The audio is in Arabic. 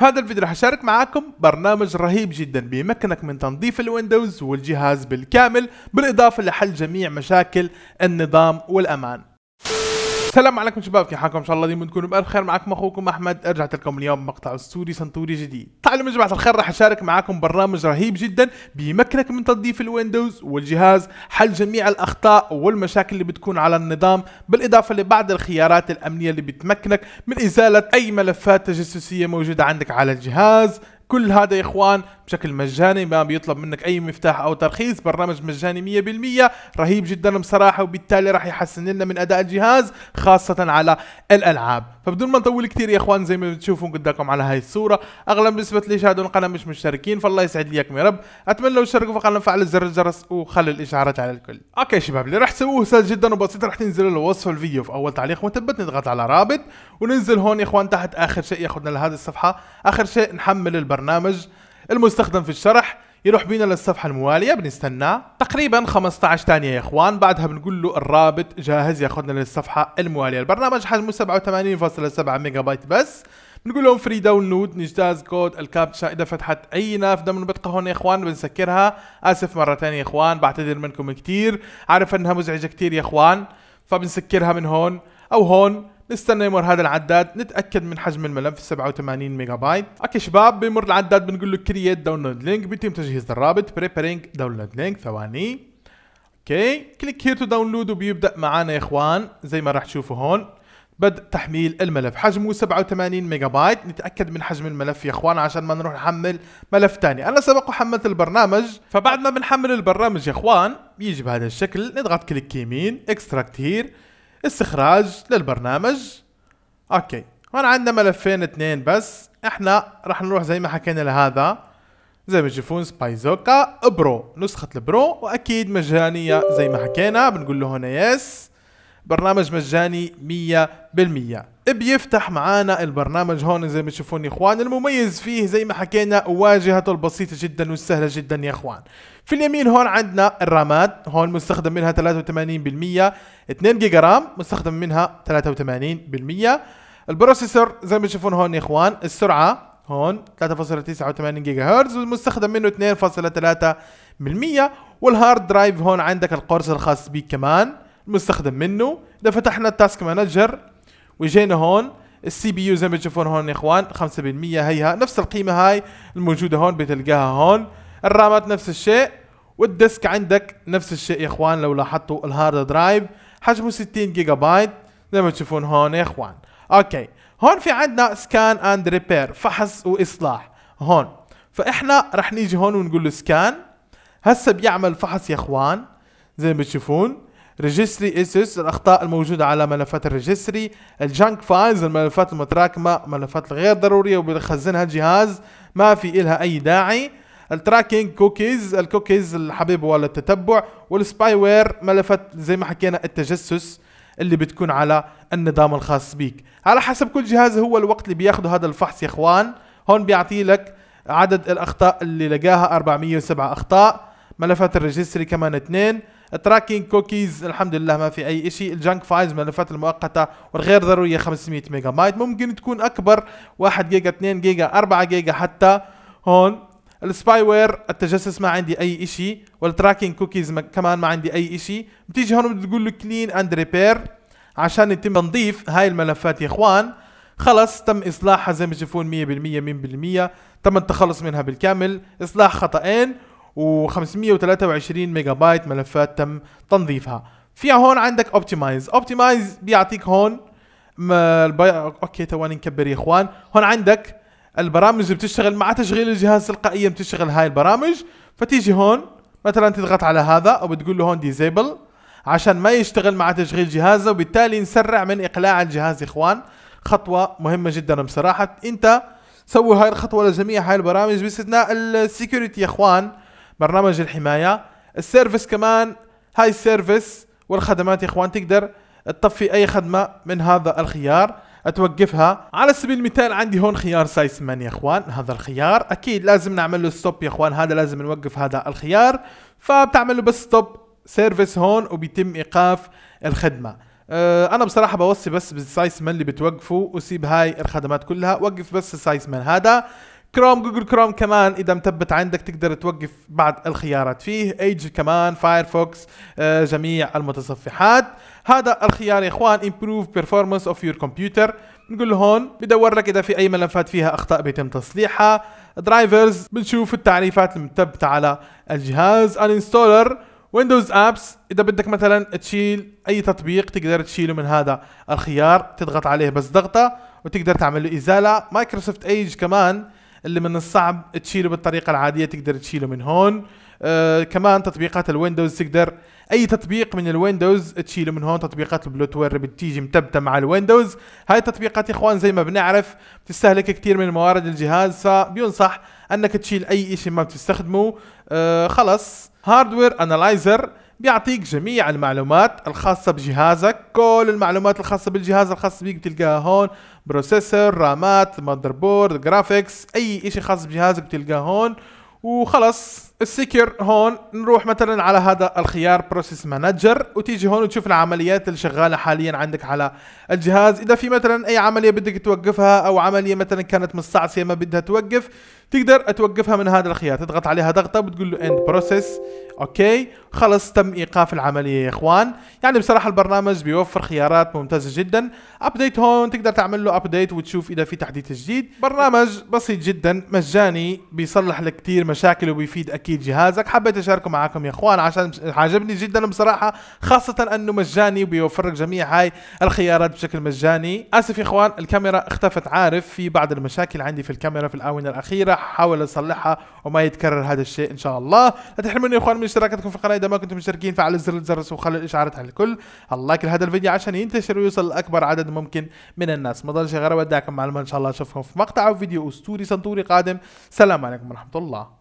في هذا الفيديو راح اشارك معاكم برنامج رهيب جدا بيمكنك من تنظيف الويندوز والجهاز بالكامل بالاضافه لحل جميع مشاكل النظام والامان السلام عليكم شباب كيف حالكم ان شاء الله ديما تكونوا بخير معكم اخوكم احمد رجعت لكم اليوم مقطع اسطوري سنتوري جديد تعلم يا جماعه الخير راح اشارك معاكم برنامج رهيب جدا بيمكنك من تنظيف الويندوز والجهاز حل جميع الاخطاء والمشاكل اللي بتكون على النظام بالاضافه لبعض الخيارات الامنيه اللي بتمكنك من ازاله اي ملفات تجسسيه موجوده عندك على الجهاز كل هذا يا اخوان بشكل مجاني ما بيطلب منك اي مفتاح او ترخيص برنامج مجاني 100% رهيب جدا بصراحه وبالتالي راح يحسن لنا من اداء الجهاز خاصه على الالعاب فبدون ما نطول كثير يا اخوان زي ما بتشوفوا قدامكم على هاي الصوره اغلب نسبه اللي شاهدوا القناه مش مشتركين فالله يسعد لي يا رب اتمنى لو تشتركوا في القناه فعل زر الجرس وخلوا الاشعارات على الكل اوكي شباب اللي راح تسووه سهل جدا وبسيط راح تنزلوا له وصف الفيديو في اول تعليق وتبت نضغط على رابط وننزل هون يا اخوان تحت اخر شيء ياخذنا لهذه الصفحه اخر شيء نحمل البرنامج المستخدم في الشرح يروح بينا للصفحة الموالية بنستناه تقريبا 15 ثانية يا اخوان بعدها بنقول له الرابط جاهز ياخذنا للصفحة الموالية البرنامج حجمه 87.7 ميجا بايت بس بنقول لهم فري داونلود نجتاز كود الكابتشا اذا فتحت اي نافذه بنبطقها هون يا اخوان بنسكرها اسف مره ثانيه يا اخوان بعتذر منكم كثير عارف انها مزعجه كثير يا اخوان فبنسكرها من هون او هون نستنى يمر هذا العداد نتاكد من حجم الملف 87 ميجا بايت اوكي شباب بيمر العداد بنقول له كرييت داونلود لينك بيتم تجهيز الرابط بريبيرينج داونلود لينك ثواني اوكي كليك هير تو داونلود وبيبدا معانا يا اخوان زي ما راح تشوفوا هون بدء تحميل الملف حجمه 87 ميجا بايت نتاكد من حجم الملف يا اخوان عشان ما نروح نحمل ملف تاني انا سبق وحملت البرنامج فبعد ما بنحمل البرنامج يا اخوان بيجي بهذا الشكل نضغط كليك يمين اكستراكت هير استخراج للبرنامج اوكي هون عندنا ملفين اثنين بس احنا راح نروح زي ما حكينا لهذا زي ما تشوفون سبايزوكا برو نسخة البرو واكيد مجانية زي ما حكينا بنقول له هنا يس برنامج مجاني 100% بيفتح معانا البرنامج هون زي ما تشوفون يا اخوان المميز فيه زي ما حكينا واجهته البسيطة جدا والسهلة جدا يا اخوان في اليمين هون عندنا الرامات هون مستخدم منها 83% 2 جيجا رام مستخدم منها 83% البروسيسور زي ما تشوفون هون يا اخوان السرعة هون 3.89 جيجا هرتز والمستخدم منه 2.3% والهارد درايف هون عندك القرص الخاص بيك كمان المستخدم منه اذا فتحنا التاسك مانجر وجينا هون السي بي يو زي ما تشوفون هون يا اخوان 5% هيها نفس القيمه هاي الموجوده هون بتلقاها هون الرامات نفس الشيء والديسك عندك نفس الشيء يا اخوان لو لاحظتوا الهارد درايف حجمه 60 جيجا بايت زي ما تشوفون هون يا اخوان اوكي هون في عندنا سكان اند ريبير فحص واصلاح هون فاحنا رح نيجي هون ونقول له سكان هسه بيعمل فحص يا اخوان زي ما تشوفون ريجستري اسس الاخطاء الموجوده على ملفات الريجستري الجنك فايلز الملفات المتراكمه ملفات الغير ضروريه وبيخزنها الجهاز ما في إلها اي داعي التراكينج كوكيز الكوكيز الحبيب ولا التتبع والسباي وير ملفات زي ما حكينا التجسس اللي بتكون على النظام الخاص بيك على حسب كل جهاز هو الوقت اللي بياخده هذا الفحص يا اخوان هون بيعطي لك عدد الاخطاء اللي لقاها 407 اخطاء ملفات الريجستري كمان اثنين تراكينج كوكيز الحمد لله ما في اي شيء الجنك فايلز الملفات المؤقته والغير ضروريه 500 ميجا بايت ممكن تكون اكبر 1 جيجا 2 جيجا 4 جيجا حتى هون السباي وير التجسس ما عندي اي شيء والتراكينج كوكيز كمان ما عندي اي شيء بتيجي هون بتقول له كلين اند ريبير عشان يتم تنظيف هاي الملفات يا اخوان خلص تم اصلاحها زي ما تشوفون 100% 100% تم التخلص منها بالكامل اصلاح خطأين و523 ميجا بايت ملفات تم تنظيفها في هون عندك اوبتمايز اوبتمايز بيعطيك هون البي... اوكي تواني نكبر يا اخوان هون عندك البرامج اللي بتشتغل مع تشغيل الجهاز تلقائيا بتشتغل هاي البرامج فتيجي هون مثلا تضغط على هذا او بتقول له هون ديزيبل عشان ما يشتغل مع تشغيل جهازه وبالتالي نسرع من اقلاع الجهاز يا اخوان خطوه مهمه جدا بصراحه انت سوي هاي الخطوه لجميع هاي البرامج باستثناء السكيورتي يا اخوان برنامج الحمايه السيرفيس كمان هاي السيرفيس والخدمات يا اخوان تقدر تطفي اي خدمه من هذا الخيار توقفها على سبيل المثال عندي هون خيار سايس مان يا اخوان هذا الخيار اكيد لازم نعمل له ستوب يا اخوان هذا لازم نوقف هذا الخيار فبتعمل له بس ستوب سيرفيس هون وبيتم ايقاف الخدمه أه انا بصراحه بوصي بس بالسايس مان اللي بتوقفه وسيب هاي الخدمات كلها وقف بس السايس مان هذا كروم جوجل كروم كمان اذا مثبت عندك تقدر توقف بعض الخيارات فيه ايدج كمان فايرفوكس آه، جميع المتصفحات هذا الخيار يا اخوان امبروف بيرفورمانس اوف يور كمبيوتر نقول هون بدور لك اذا في اي ملفات فيها اخطاء بيتم تصليحها درايفرز بنشوف التعريفات المثبته على الجهاز انستولر ويندوز ابس اذا بدك مثلا تشيل اي تطبيق تقدر تشيله من هذا الخيار تضغط عليه بس ضغطه وتقدر تعمل له ازاله مايكروسوفت ايج كمان اللي من الصعب تشيله بالطريقه العاديه تقدر تشيله من هون آه كمان تطبيقات الويندوز تقدر اي تطبيق من الويندوز تشيله من هون تطبيقات البلوتوير بتيجي متبته مع الويندوز هاي التطبيقات يا اخوان زي ما بنعرف بتستهلك كثير من موارد الجهاز فبينصح انك تشيل اي شيء ما بتستخدمه آه خلص هاردوير انالايزر بيعطيك جميع المعلومات الخاصة بجهازك كل المعلومات الخاصة بالجهاز الخاص بيك بتلقاها هون بروسيسور رامات ماذر بورد جرافيكس اي شيء خاص بجهازك بتلقاه هون وخلص السكر هون نروح مثلا على هذا الخيار بروسيس مانجر وتيجي هون وتشوف العمليات اللي شغاله حاليا عندك على الجهاز اذا في مثلا اي عمليه بدك توقفها او عمليه مثلا كانت مستعصيه ما بدها توقف تقدر توقفها من هذا الخيار تضغط عليها ضغطه بتقول له اند بروسيس اوكي خلص تم ايقاف العمليه يا اخوان يعني بصراحه البرنامج بيوفر خيارات ممتازه جدا ابديت هون تقدر تعمل له ابديت وتشوف اذا في تحديث جديد برنامج بسيط جدا مجاني بيصلح لكثير مشاكل وبيفيد تركيب جهازك حبيت اشاركه معاكم يا اخوان عشان عجبني جدا بصراحه خاصه انه مجاني وبيوفر لك جميع هاي الخيارات بشكل مجاني اسف يا اخوان الكاميرا اختفت عارف في بعض المشاكل عندي في الكاميرا في الاونه الاخيره حاول اصلحها وما يتكرر هذا الشيء ان شاء الله لا تحرموني يا اخوان من اشتراكاتكم في القناه اذا ما كنتم مشتركين فعلوا زر الجرس وخلوا الاشعارات على الكل اللايك لهذا الفيديو عشان ينتشر ويوصل لاكبر عدد ممكن من الناس ما ضلش غير اودعكم معلومه ان شاء الله اشوفكم في مقطع او فيديو اسطوري سنطوري قادم سلام عليكم ورحمه الله